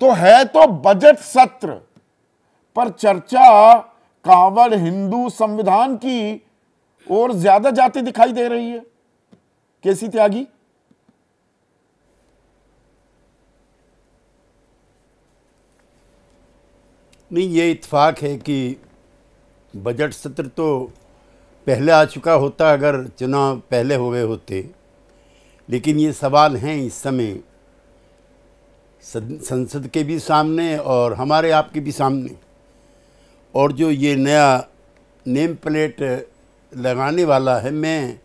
तो है तो बजट सत्र पर चर्चा कांवड़ हिंदू संविधान की और ज्यादा जाती दिखाई दे रही है केसी त्यागी नहीं ये इतफाक है कि बजट सत्र तो पहले आ चुका होता अगर चुनाव पहले हो गए होते लेकिन ये सवाल हैं इस समय संसद के भी सामने और हमारे आपके भी सामने और जो ये नया नेम प्लेट लगाने वाला है मैं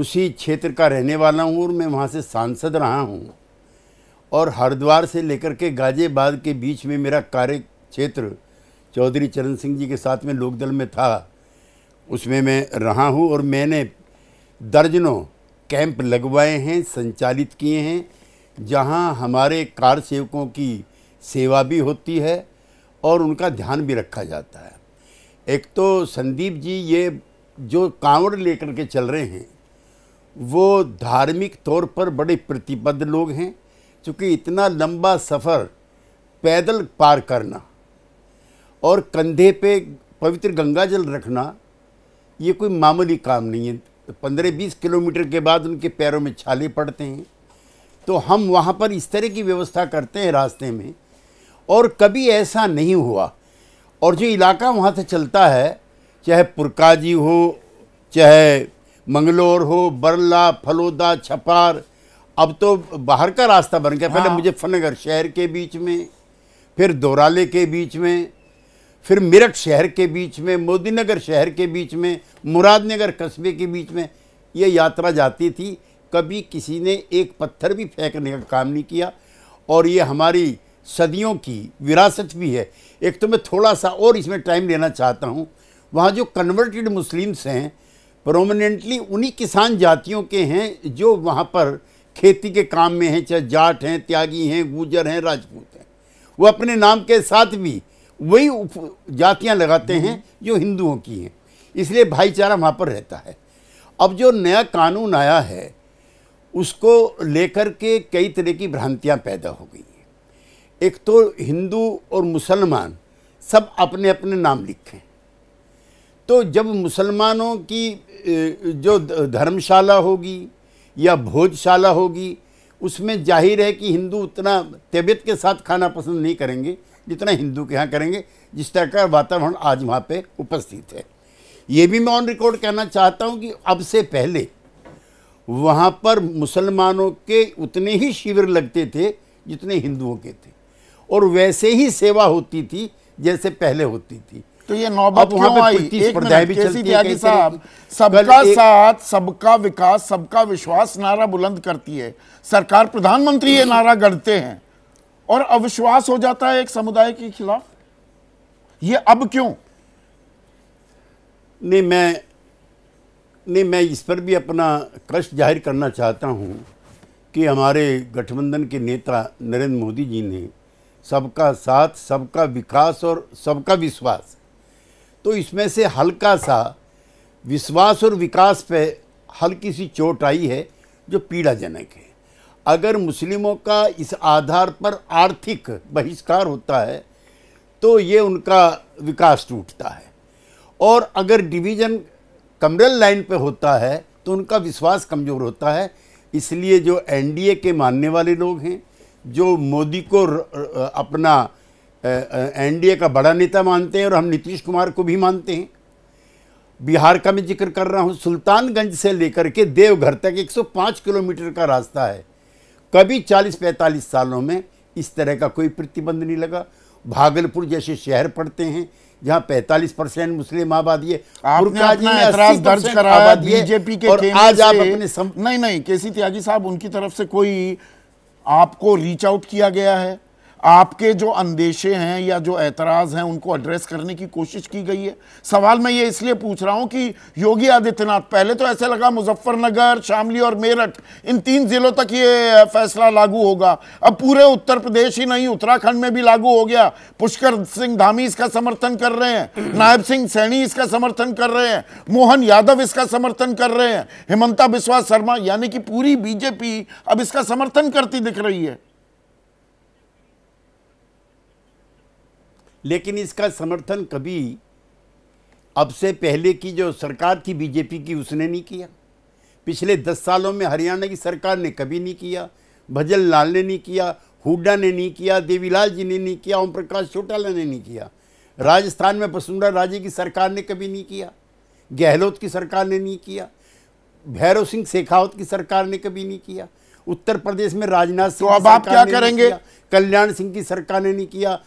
उसी क्षेत्र का रहने वाला हूँ और मैं वहाँ से सांसद रहा हूँ और हरिद्वार से लेकर के गाजियाबाद के बीच में मेरा कार्य क्षेत्र चौधरी चरण सिंह जी के साथ में लोकदल में था उसमें मैं रहा हूँ और मैंने दर्जनों कैंप लगवाए हैं संचालित किए हैं जहाँ हमारे कार सेवकों की सेवा भी होती है और उनका ध्यान भी रखा जाता है एक तो संदीप जी ये जो कांवड़ लेकर के चल रहे हैं वो धार्मिक तौर पर बड़े प्रतिबद्ध लोग हैं क्योंकि इतना लंबा सफ़र पैदल पार करना और कंधे पे पवित्र गंगा जल रखना ये कोई मामूली काम नहीं है पंद्रह बीस किलोमीटर के बाद उनके पैरों में छाले पड़ते हैं तो हम वहाँ पर इस तरह की व्यवस्था करते हैं रास्ते में और कभी ऐसा नहीं हुआ और जो इलाका वहाँ से चलता है चाहे पुरकाजी हो चाहे मंगलोर हो बरला फलोदा छपार अब तो बाहर का रास्ता बन गया हाँ। पहले मुजफ्फरनगर शहर के बीच में फिर दोराले के बीच में फिर मेरठ शहर के बीच में मोदीनगर शहर के बीच में मुरादनगर कस्बे के बीच में ये यात्रा जाती थी कभी किसी ने एक पत्थर भी फेंकने का काम नहीं किया और ये हमारी सदियों की विरासत भी है एक तो मैं थोड़ा सा और इसमें टाइम लेना चाहता हूँ वहाँ जो कन्वर्टेड मुस्लिम्स हैं प्रोमिनेंटली उन्हीं किसान जातियों के हैं जो वहाँ पर खेती के काम में हैं चाहे जाट हैं त्यागी हैं गुजर हैं राजपूत हैं वो अपने नाम के साथ भी वही जातियाँ लगाते हैं जो हिंदुओं की हैं इसलिए भाईचारा वहाँ पर रहता है अब जो नया कानून आया है उसको लेकर के कई तरह की भ्रांतियाँ पैदा हो गई हैं एक तो हिंदू और मुसलमान सब अपने अपने नाम हैं तो जब मुसलमानों की जो धर्मशाला होगी या भोजशाला होगी उसमें जाहिर है कि हिंदू उतना तबीयत के साथ खाना पसंद नहीं करेंगे जितना हिंदू के यहाँ करेंगे जिस तरह का वातावरण आज वहाँ पे उपस्थित है ये भी मैं ऑन रिकॉर्ड कहना चाहता हूँ कि अब से पहले वहाँ पर मुसलमानों के उतने ही शिविर लगते थे जितने हिंदुओं के थे और वैसे ही सेवा होती थी जैसे पहले होती थी तो ये नौबत क्यों आई एक मिनट साहब सबका साथ सबका विकास सबका विश्वास नारा बुलंद करती है सरकार प्रधानमंत्री ये नारा गढ़ते हैं और अविश्वास हो जाता है एक समुदाय के खिलाफ ये अब क्यों नहीं मैं नहीं मैं इस पर भी अपना कष्ट जाहिर करना चाहता हूँ कि हमारे गठबंधन के नेता नरेंद्र मोदी जी ने सबका साथ सबका विकास और सबका विश्वास तो इसमें से हल्का सा विश्वास और विकास पे हल्की सी चोट आई है जो पीड़ाजनक है अगर मुस्लिमों का इस आधार पर आर्थिक बहिष्कार होता है तो ये उनका विकास टूटता है और अगर डिवीज़न कमरल लाइन पे होता है तो उनका विश्वास कमज़ोर होता है इसलिए जो एनडीए के मानने वाले लोग हैं जो मोदी को अपना एनडीए का बड़ा नेता मानते हैं और हम नीतीश कुमार को भी मानते हैं बिहार का मैं जिक्र कर रहा हूँ सुल्तानगंज से लेकर के देवघर तक 105 किलोमीटर का रास्ता है कभी 40-45 सालों में इस तरह का कोई प्रतिबंध नहीं लगा भागलपुर जैसे शहर पड़ते हैं जहाँ 45 परसेंट मुस्लिम आबादी है दर्ज कराया बीजेपी के और आज आप अपने सम... नहीं नहीं केसी त्यागी साहब उनकी तरफ से कोई आपको रीच आउट किया गया है आपके जो अंदेशे हैं या जो एतराज़ हैं उनको एड्रेस करने की कोशिश की गई है सवाल मैं ये इसलिए पूछ रहा हूँ कि योगी आदित्यनाथ पहले तो ऐसे लगा मुजफ्फरनगर शामली और मेरठ इन तीन ज़िलों तक ये फैसला लागू होगा अब पूरे उत्तर प्रदेश ही नहीं उत्तराखंड में भी लागू हो गया पुष्कर सिंह धामी इसका समर्थन कर रहे हैं नायब सिंह सैनी इसका समर्थन कर रहे हैं मोहन यादव इसका समर्थन कर रहे हैं हेमंता बिस्वा शर्मा यानी कि पूरी बीजेपी अब इसका समर्थन करती दिख रही है लेकिन इसका समर्थन कभी अब से पहले की जो सरकार थी बीजेपी की उसने नहीं किया पिछले दस सालों में हरियाणा की सरकार ने कभी नहीं किया भजन लाल ने नहीं किया हुड्डा ने नहीं किया देवीलाल जी ने नहीं किया ओम प्रकाश चौटाला ने नहीं किया राजस्थान में वसुंधरा राजे की सरकार ने कभी नहीं किया गहलोत की सरकार ने नहीं किया भैरव सिंह शेखावत की सरकार ने कभी नहीं किया उत्तर प्रदेश में राजनाथ सिंह तो अब आप क्या करेंगे कल्याण सिंह की सरकार ने नहीं किया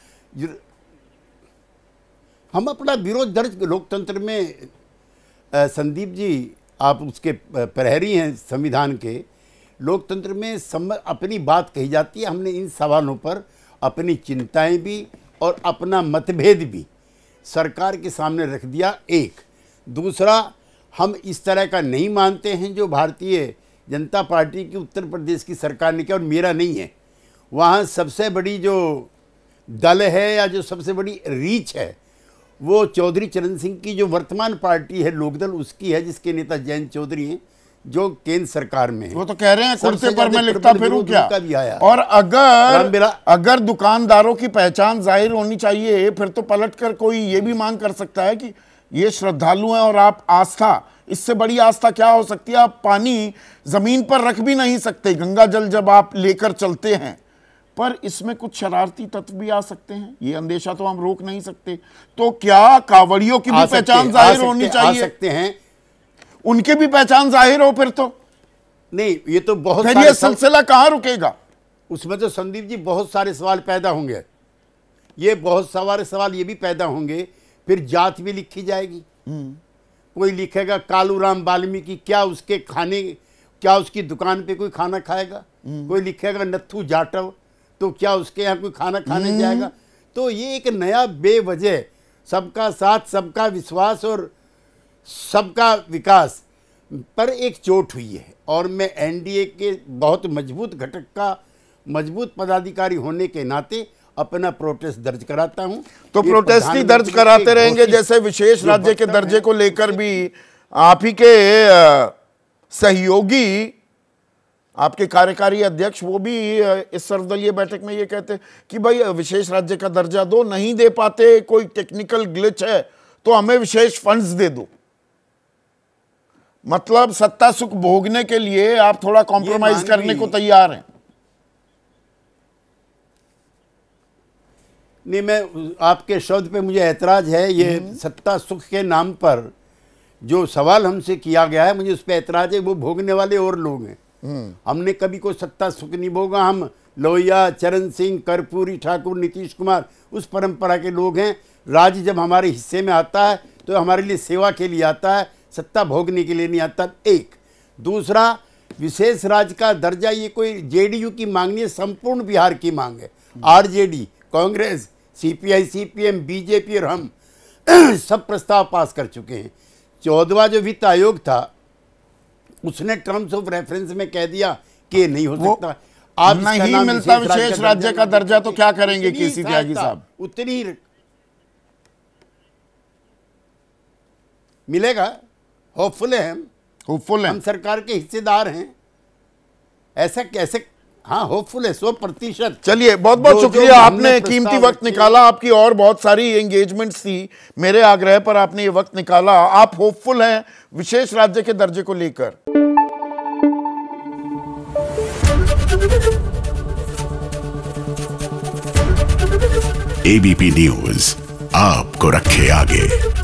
हम अपना विरोध दर्ज लोकतंत्र में संदीप जी आप उसके प्रहरी हैं संविधान के लोकतंत्र में सम अपनी बात कही जाती है हमने इन सवालों पर अपनी चिंताएं भी और अपना मतभेद भी सरकार के सामने रख दिया एक दूसरा हम इस तरह का नहीं मानते हैं जो भारतीय जनता पार्टी की उत्तर प्रदेश की सरकार ने किया और मेरा नहीं है वहाँ सबसे बड़ी जो दल है या जो सबसे बड़ी रीच है वो चौधरी चरण सिंह की जो वर्तमान पार्टी है लोकदल उसकी है जिसके नेता जयंत चौधरी हैं जो केंद्र सरकार में है। वो तो कह रहे हैं कुर्ते पर मैं लिखता फिर क्या भी आया। और अगर अगर दुकानदारों की पहचान जाहिर होनी चाहिए फिर तो पलट कर कोई ये भी मांग कर सकता है कि ये श्रद्धालु हैं और आप आस्था इससे बड़ी आस्था क्या हो सकती है आप पानी जमीन पर रख भी नहीं सकते गंगा जल जब आप लेकर चलते हैं पर इसमें कुछ शरारती तत्व भी आ सकते हैं ये अंदेशा तो हम रोक नहीं सकते तो क्या कावड़ियों की भी पहचान जाहिर होनी चाहिए आ सकते हैं उनकी भी पहचान जाहिर हो फिर तो नहीं ये तो बहुत सारे सिलसिला कहां रुकेगा उसमें तो संदीप जी बहुत सारे सवाल पैदा होंगे ये बहुत सारे सवाल ये भी पैदा होंगे फिर जात भी लिखी जाएगी हम्म। कोई लिखेगा कालू राम वाल्मीकि क्या उसके खाने क्या उसकी दुकान पे कोई खाना खाएगा हम्म। कोई लिखेगा नथु जाटव तो क्या उसके यहाँ कोई खाना खाने हम्म। जाएगा तो ये एक नया बेवजह सबका साथ सबका विश्वास और सबका विकास पर एक चोट हुई है और मैं एनडीए के बहुत मजबूत घटक का मजबूत पदाधिकारी होने के नाते अपना प्रोटेस्ट दर्ज कराता हूं तो प्रोटेस्ट ही दर्ज कराते रहेंगे जैसे विशेष राज्य के दर्जे को लेकर भी आप ही के सहयोगी आपके कार्यकारी अध्यक्ष वो भी इस सर्वदलीय बैठक में ये कहते कि भाई विशेष राज्य का दर्जा दो नहीं दे पाते कोई टेक्निकल ग्लिच है तो हमें विशेष फंड्स दे दो मतलब सत्ता सुख भोगने के लिए आप थोड़ा कॉम्प्रोमाइज करने को तैयार हैं नहीं मैं आपके शब्द पे मुझे ऐतराज है ये हम्म। सत्ता सुख के नाम पर जो सवाल हमसे किया गया है मुझे उस पर ऐतराज है वो भोगने वाले और लोग हैं हमने कभी कोई सत्ता सुख नहीं भोगा हम लोहिया चरण सिंह कर्पूरी ठाकुर नीतीश कुमार उस परंपरा के लोग हैं राज्य जब हमारे हिस्से में आता है तो हमारे लिए सेवा के लिए आता है सत्ता भोगने के लिए नहीं आता एक दूसरा विशेष राज्य का दर्जा ये कोई जेडीयू की मांग नहीं है संपूर्ण बिहार की मांग है RJD Congress CPI CPM BJP और हम सब प्रस्ताव पास कर चुके हैं चौदवा जो वित्त आयोग था उसने टर्म्स ऑफ रेफरेंस में कह दिया कि नहीं हो सकता आप नहीं मिलता विशेष राज्य का दर्जा तो क्या करेंगे किसी त्यागी साहब उतनी मिलेगा होपफुल है हम होपफुल हम सरकार के हिस्सेदार हैं ऐसा कैसे हाँ होपफुल है सौ प्रतिशत चलिए बहुत बहुत शुक्रिया आपने कीमती वक्त निकाला आपकी और बहुत सारी एंगेजमेंट थी मेरे आग्रह पर आपने ये वक्त निकाला आप होपफुल हैं विशेष राज्य के दर्जे को लेकर एबीपी न्यूज आपको रखे आगे